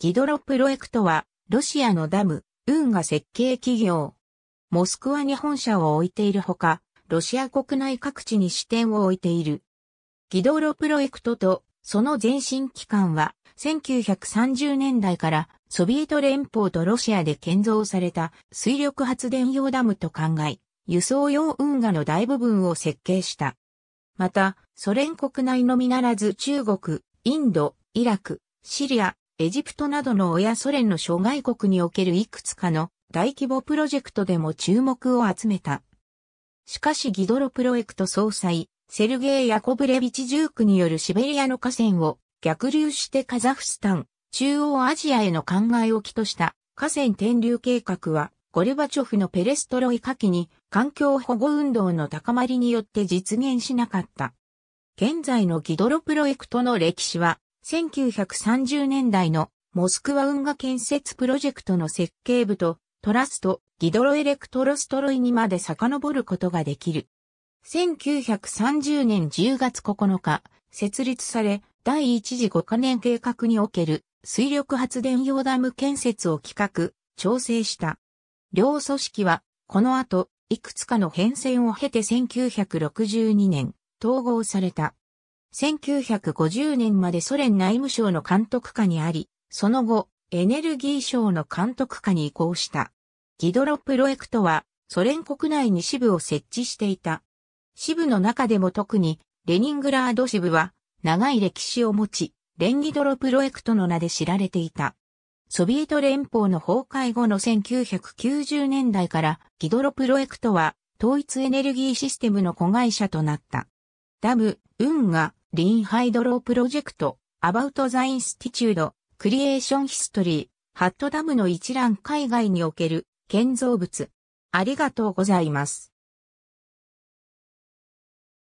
ギドロプロエクトは、ロシアのダム、運河設計企業。モスクワに本社を置いているほか、ロシア国内各地に支店を置いている。ギドロプロエクトと、その前身機関は、1930年代からソビエト連邦とロシアで建造された水力発電用ダムと考え、輸送用運河の大部分を設計した。また、ソ連国内のみならず中国、インド、イラク、シリア、エジプトなどの親ソ連の諸外国におけるいくつかの大規模プロジェクトでも注目を集めた。しかしギドロプロエクト総裁、セルゲイ・ヤコブレビチ・ジュークによるシベリアの河川を逆流してカザフスタン、中央アジアへの考えをきとした河川転流計画は、ゴルバチョフのペレストロイカ記に環境保護運動の高まりによって実現しなかった。現在のギドロプロエクトの歴史は1930年代のモスクワ運河建設プロジェクトの設計部とトラスト、ギドロエレクトロストロイにまで遡ることができる。1930年10月9日、設立され、第一次5カ年計画における水力発電用ダム建設を企画、調整した。両組織は、この後、いくつかの変遷を経て1962年、統合された。1950年までソ連内務省の監督下にあり、その後、エネルギー省の監督下に移行した。ギドロプロエクトは、ソ連国内に支部を設置していた。支部の中でも特に、レニングラード支部は、長い歴史を持ち、レンギドロプロエクトの名で知られていた。ソビエト連邦の崩壊後の1990年代からギドロプロエクトは統一エネルギーシステムの子会社となった。ダム、運河、リンハイドロープロジェクト、アバウトザインスティチュード、クリエーションヒストリー、ハットダムの一覧海外における建造物。ありがとうございます。